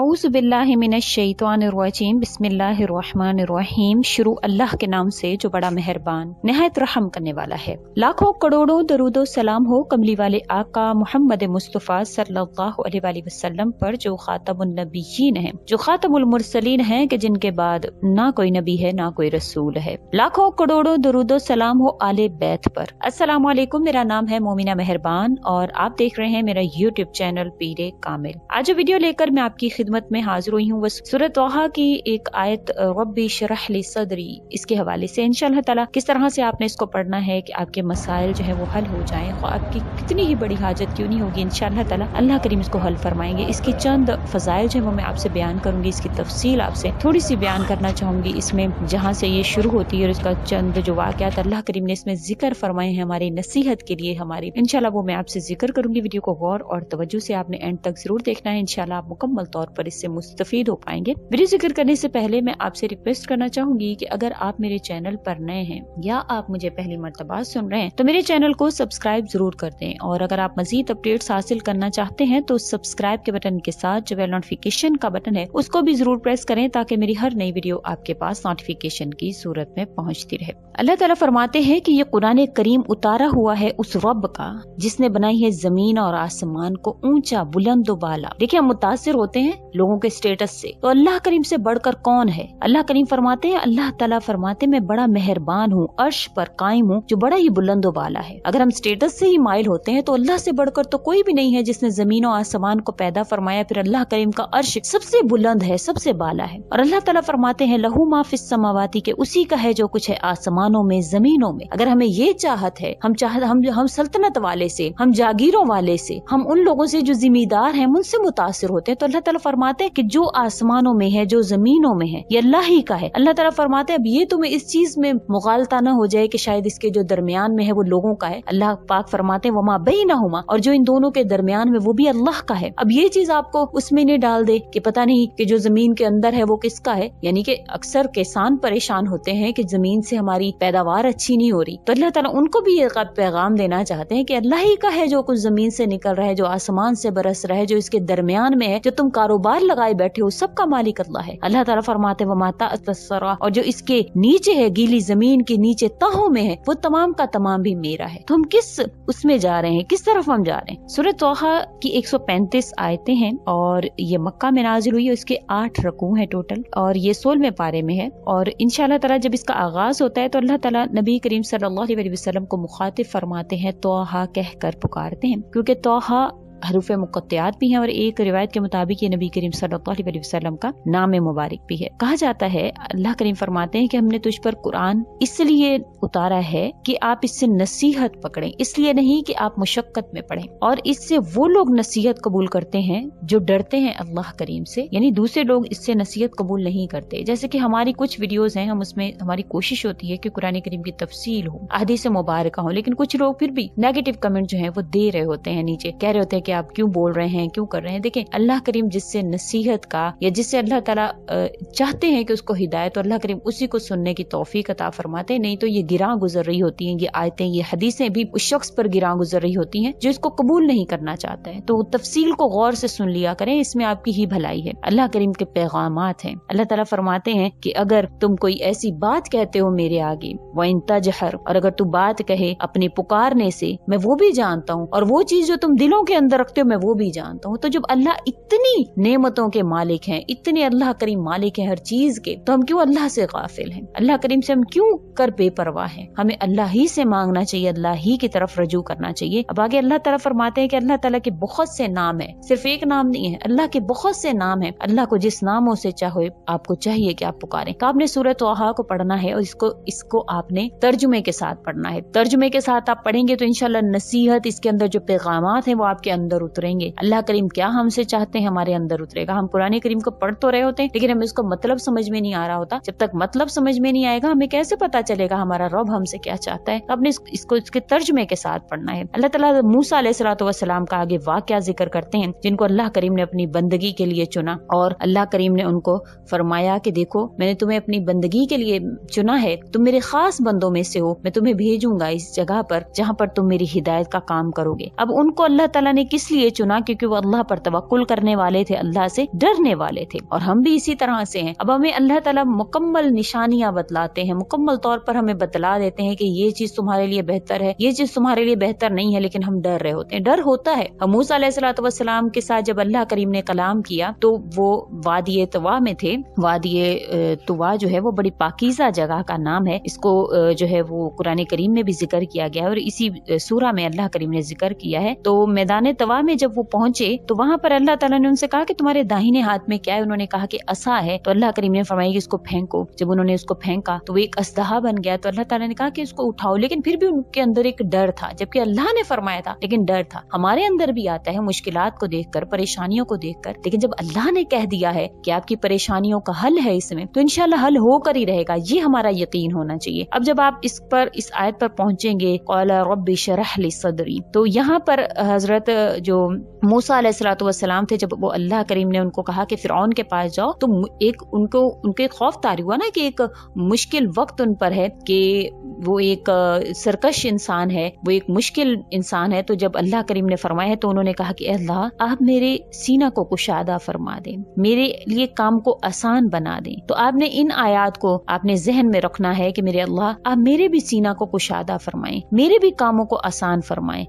आउज़बिल्लिमिनशैतवानरजीम बिस्मिल्लाम शुरू अल्लाह के नाम से जो बड़ा मेहरबान नहायत रहम करने वाला है लाखों करोड़ों दरुदो सलाम हो कमली वाले आका मोहम्मद मुस्तफ़ा सल्लाम वसल्लम पर जो ख़ातमुलनबीन है जो खातमसलिन है कि जिनके बाद ना कोई नबी है ना कोई रसूल है लाखों करोड़ों दरुदो सलाम हो आले बैत पर असलम मेरा नाम है मोमिना मेहरबान और आप देख रहे हैं मेरा यूट्यूब चैनल पीरे कामिल आज वीडियो लेकर मैं आपकी खिदमत में हाजिर हुई हूँ वह सूरत वहा की एक आयत रबी शराह सदरी इसके हवाले से इनशाला शह किस तरह से आपने इसको पढ़ना है कि आपके मसाइल जो है वो हल हो जाए आपकी कितनी ही बड़ी हाजत क्यों नहीं होगी इनशाला तला अल्लाह करीम इसको हल फरमाएंगे इसकी चंद फजाइल जो है वो मैं आपसे बयान करूंगी इसकी तफसील आपसे थोड़ी सी बयान करना चाहूंगी इसमें जहाँ से ये शुरू होती है और इसका चंद जो वाकत अल्लाह करीम ने इसमें जिक्र फरमाए हैं हमारी नसीहत के लिए हमारी इनशाला वो मैं आपसे जिक्र करूंगी वीडियो को गौर और तवज्जो से आपने एंड तक जरूर देखना है इनशाला आप मुकम्मल तौर पर इससे मुस्तफ़ हो पाएंगे वीडियो जिक्र करने से पहले मैं आपसे रिक्वेस्ट करना चाहूंगी कि अगर आप मेरे चैनल पर नए हैं या आप मुझे पहली मरतबा सुन रहे हैं तो मेरे चैनल को सब्सक्राइब जरूर कर दें और अगर आप मजीद अपडेट्स हासिल करना चाहते हैं तो सब्सक्राइब के बटन के साथ जो वेल नोटिफिकेशन का बटन है उसको भी जरूर प्रेस करें ताकि मेरी हर नई वीडियो आपके पास नोटिफिकेशन की सूरत में पहुँचती रहे अल्लाह तला फरमाते हैं की ये कुरान करीम उतारा हुआ है उस रब का जिसने बनाई है जमीन और आसमान को ऊंचा बुलंद बाला देखिये हम मुतासर होते हैं हैं लोगों के स्टेटस से तो अल्लाह करीम से बढ़कर कौन है अल्लाह करीम फरमाते हैं अल्लाह तला फरमाते मैं बड़ा मेहरबान हूँ अर्श पर कायम हूँ जो बड़ा ही बुलंदो वाला है अगर हम स्टेटस से ही माइल होते हैं तो अल्लाह से बढ़कर तो कोई भी नहीं है जिसने जमीन और आसमान को पैदा फरमाया फिर अल्लाह करीम का अर्श सबसे बुलंद है सबसे बाला है और अल्लाह तला फरमाते हैं लहू माफिस समावाती के उसी का है जो कुछ है आसमानों में जमीनों में अगर हमें ये चाहत है हम चाहत हम हम सल्तनत वाले से हम जागीरों वाले से हम उन लोगों से जो जिम्मेदार हैं उनसे मुतासर होते हैं तो अल्लाह तला फरमाते हैं कि जो आसमानों में है जो जमीनों में है ये अल्लाह ही का है अल्लाह ताला फरमाते हैं अब ये तुम्हें इस चीज में मुगालता ना हो जाए कि शायद इसके जो दरमियान में है वो लोगों का है अल्लाह पाक फरमाते हैं वमा बई ना हुमा और जो इन दोनों के दरमियान में वो भी अल्लाह का है अब ये चीज आपको उसमें नहीं डाल दे कि पता नहीं कि जो जमीन के अंदर है वो किसका है यानी कि अक्सर किसान परेशान होते हैं कि जमीन से हमारी पैदावार अच्छी नहीं हो रही तो अल्लाह ताला उनको भी ये पैगाम देना चाहते हैं कि अल्लाह ही का है जो कुछ जमीन से निकल रहा है जो आसमान से बरस रहा है जो इसके दरमियान में है जो तुम कारोबार कारोबार लगाए बैठे हो सबका मालिक अल्लाह है अल्लाह ताला फरमाते वमाता और जो इसके नीचे है गीली जमीन के नीचे तहों में है वो तमाम का तमाम भी मेरा है तो हम किस उसमें जा रहे हैं किस तरफ हम जा रहे हैं सूर्य तोहा की पैंतीस आयतें हैं और ये मक्का में नाजिल हुई है उसके आठ रकू है टोटल और ये सोलवे पारे में है और इनशाला तला जब इसका आगाज होता है तो अल्लाह तला नबी करीम सल्लल्लाहु अलैहि वसल्लम को मुखातिब फरमाते हैं तोहा कहकर पुकारते हैं क्योंकि तोहा हरूफ मुकत्यात भी हैं और एक रिवायत के मुताबिक ये नबी करीम सल्लल्लाहु वसल्लम का नाम मुबारक भी है कहा जाता है अल्लाह करीम फरमाते हैं कि हमने तुझ पर कुरान इसलिए उतारा है कि आप इससे नसीहत पकड़े इसलिए नहीं कि आप मुशक्कत में पढ़े और इससे वो लोग नसीहत कबूल करते हैं जो डरते हैं अल्लाह करीम से यानी दूसरे लोग इससे नसीहत कबूल नहीं करते जैसे कि हमारी कुछ वीडियोस हैं हम उसमें हमारी कोशिश होती है कि कुरान करीम की तफसील हो से मुबारक हो लेकिन कुछ लोग फिर भी नेगेटिव कमेंट जो है वो दे रहे होते हैं नीचे कह रहे होते हैं कि कि आप क्यों बोल रहे हैं क्यों कर रहे हैं देखें अल्लाह करीम जिससे नसीहत का या जिससे अल्लाह ताला चाहते हैं कि उसको हिदायत तो अल्लाह करीम उसी को सुनने की तोफ़ी अता फरमाते नहीं तो ये गिरा गुजर रही होती हैं ये आयतें ये हदीसें भी उस शख्स पर गिरा गुजर रही होती हैं जो इसको कबूल नहीं करना चाहता है तो तफसील को गौर से सुन लिया करें इसमें आपकी ही भलाई है अल्लाह करीम के पैगाम हैं अल्लाह तला फरमाते हैं कि अगर तुम कोई ऐसी बात कहते हो मेरे आगे वह जहर और अगर तू बात कहे अपने पुकारने से मैं वो भी जानता हूँ और वो चीज जो तुम दिलों के अंदर रखते हो मैं वो भी जानता हूँ तो जब अल्लाह इतनी नेमतों के मालिक हैं इतने अल्लाह करीम मालिक हैं हर चीज के तो हम क्यों अल्लाह से गाफिल हैं अल्लाह करीम से हम क्यों कर बेपरवाह हैं हमें अल्लाह ही से मांगना चाहिए अल्लाह ही की तरफ रजू करना चाहिए अब आगे अल्लाह तला फरमाते हैं कि अल्लाह तला के बहुत से नाम है सिर्फ एक नाम नहीं है अल्लाह के बहुत से नाम है अल्लाह को जिस नामों से चाहे आपको चाहिए कि आप पुकारें तो आपने सूरत वहा को पढ़ना है और इसको इसको आपने तर्जुमे के साथ पढ़ना है तर्जुमे के साथ आप पढ़ेंगे तो इनशाला नसीहत इसके अंदर जो पैगाम है वो आपके अंदर उतरेंगे अल्लाह करीम क्या हमसे चाहते हैं हमारे अंदर उतरेगा हम कुरान करीम को पढ़ तो रहे होते हैं लेकिन हमें इसको मतलब समझ में नहीं आ रहा होता जब तक मतलब समझ में नहीं आएगा हमें कैसे पता चलेगा हमारा रब हमसे क्या चाहता है अपने इसको इसके तर्जमे के साथ पढ़ना है अल्लाह तला मूसा सलाम का आगे वाक्य जिक्र करते हैं जिनको अल्लाह करीम ने अपनी बंदगी के लिए चुना और अल्लाह करीम ने उनको फरमाया कि देखो मैंने तुम्हें अपनी बंदगी के लिए चुना है तुम मेरे खास बंदों में से हो मैं तुम्हें भेजूंगा इस जगह पर जहाँ पर तुम मेरी हिदायत का काम करोगे अब उनको अल्लाह तला ने किस लिए चुना क्योंकि वो अल्लाह पर तवक्ल करने वाले थे अल्लाह से डरने वाले थे और हम भी इसी तरह से हैं अब हमें अल्लाह ताला मुकम्मल निशानियां बतलाते हैं मुकम्मल तौर पर हमें बतला देते हैं कि ये चीज तुम्हारे लिए बेहतर है ये चीज तुम्हारे लिए बेहतर नहीं है लेकिन हम डर रहे होते हैं डर होता है हमूसलाम के साथ जब अल्लाह करीम ने कलाम किया तो वो वादी तवा में थे वादी तवा जो है वो बड़ी पाकिजा जगह का नाम है इसको जो है वो कुरान करीम में भी जिक्र किया गया है और इसी सूरा में अल्लाह करीम ने जिक्र किया है तो मैदान तवा में जब वो पहुंचे तो वहाँ पर अल्लाह तला ने उनसे कहा कि तुम्हारे दाहिने हाथ में क्या है उन्होंने कहा कि असा है तो अल्लाह करीम ने फरमाया कि इसको फेंको जब उन्होंने उसको फेंका तो वो एक असदहा बन गया तो अल्लाह ताला ने कहा कि इसको उठाओ लेकिन फिर भी उनके अंदर एक डर था जबकि अल्लाह ने फरमाया था लेकिन डर था हमारे अंदर भी आता है मुश्किल को देख कर परेशानियों को देख कर लेकिन जब अल्लाह ने कह दिया है की आपकी परेशानियों का हल है इसमें तो इनशाला हल होकर ही रहेगा ये हमारा यकीन होना चाहिए अब जब आप इस पर इस आयत पर पहुंचेंगे कौला सदरी तो यहाँ पर हजरत जो मूसा सलाम थे जब वो अल्लाह करीम ने उनको कहा कि फ़िरौन के पास जाओ तो एक उनको उनके खौफ तारी हुआ ना कि एक मुश्किल वक्त उन पर है कि वो एक सरकश इंसान है वो एक मुश्किल इंसान है तो जब अल्लाह करीम ने फरमाया तो उन्होंने कहा कि अल्लाह आप मेरे सीना को कुशादा फरमा दें मेरे लिए काम को आसान बना दें तो आपने इन आयात को आपने जहन में रखना है कि मेरे अल्लाह आप मेरे भी सीना को कुशादा फरमाएं मेरे भी कामों को आसान फरमाएं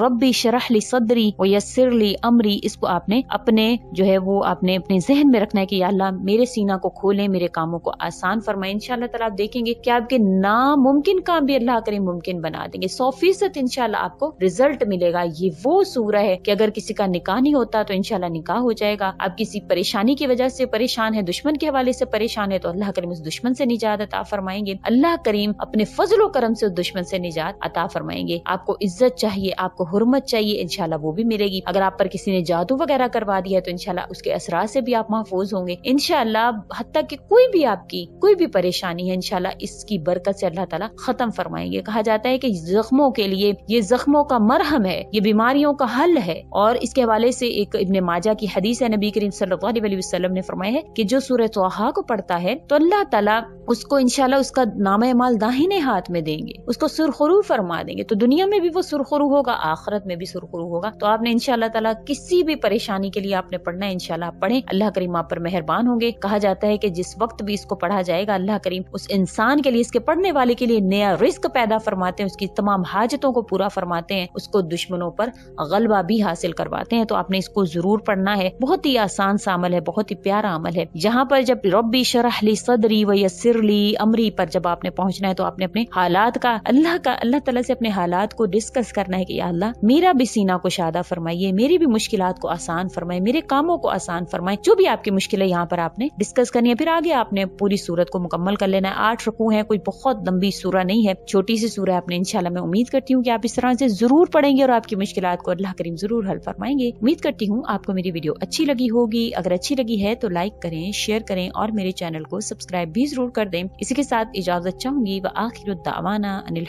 रब्बी शराहली सदरी अमरी वयसर ली अमरी इसको आपने अपने जो है वो आपने अपने जहन में रखना है की अल्लाह मेरे सीना को खोले मेरे कामों को आसान फरमाए इनशाला तला आप देखेंगे की आपके नामुमकिन काम भी अल्लाह करीम मुमकिन बना देंगे सौ फीसद इनशाला आपको रिजल्ट मिलेगा ये वो सूरह है कि अगर किसी का निकाह नहीं होता तो इनशाला निकाह हो जाएगा आप किसी परेशानी की वजह से परेशान है दुश्मन के हवाले से परेशान है तो अल्लाह करीम उस दुश्मन से निजात अता फरमाएंगे अल्लाह करीम अपने फजलो करम से उस दुश्मन से निजात अता फरमाएंगे आपको इज्जत चाहिए आपको हुरमत चाहिए इनशाला वो भी मिलेगी अगर आप पर किसी ने जादू वगैरह करवा दिया तो इनशाला उसके असरा से भी आप महफूज होंगे इनशाला हती की कोई भी आपकी कोई भी परेशानी है इनशाला इसकी बरकत से अल्लाह तला खत्म फरमाएंगे कहा जाता है की जख्मों के लिए ये जख्मों का मरहम है ये बीमारियों का हल है और इसके हवाले से एक इबन माजा की हदीस है नबी करीम सल्लाम ने फरमाया है की जो सूरत तोहा को पढ़ता है तो अल्लाह तला उसको इनशाला उसका नाम माल दाहिने हाथ में देंगे उसको सुरखरू फरमा देंगे तो दुनिया में भी वो सुरखरू होगा आखरत में भी सुरखरू होगा तो तो आपने इनशाला तला किसी भी परेशानी के लिए आपने पढ़ना है इनशाला आप पढ़े अल्लाह करीम आप पर मेहरबान होंगे कहा जाता है की जिस वक्त भी इसको पढ़ा जाएगा अल्लाह करीम उस इंसान के लिए इसके पढ़ने वाले के लिए नया रिस्क पैदा फरमाते हैं उसकी तमाम हाजतों को पूरा फरमाते हैं उसको दुश्मनों पर गलबा भी हासिल करवाते हैं तो आपने इसको जरूर पढ़ना है बहुत ही आसान सा अमल है बहुत ही प्यारा अमल है यहाँ पर जब रबी शरहली सदरी व यसरली अमरी पर जब आपने पहुँचना है तो आपने अपने हालात का अल्लाह का अल्लाह तला से अपने हालात को डिस्कस करना है की अल्लाह मेरा भी सीना कुशाद आदा फरमाइए मेरी भी मुश्किल को आसान फरमाए मेरे कामों को आसान फरमाए जो भी आपकी मुश्किलें यहाँ पर आपने डिस्कस करनी है फिर आगे आपने पूरी सूरत को मुकम्मल कर लेना है आठ रकू है कोई बहुत लंबी सूरह नहीं है छोटी सी सूरह आपने इनशाला मैं उम्मीद करती हूँ की आप इस तरह से जरूर पढ़ेंगे और आपकी मुश्किल को अल्लाह करीम जरूर हल फरमाएंगे उम्मीद करती हूँ आपको मेरी वीडियो अच्छी लगी होगी अगर अच्छी लगी है तो लाइक करें शेयर करें और मेरे चैनल को सब्सक्राइब भी जरूर कर दें इसी के साथ इजाजत चाहूंगी व आखिर दावाना अनिल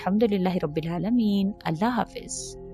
रबीआलमीन अल्लाह हाफिज़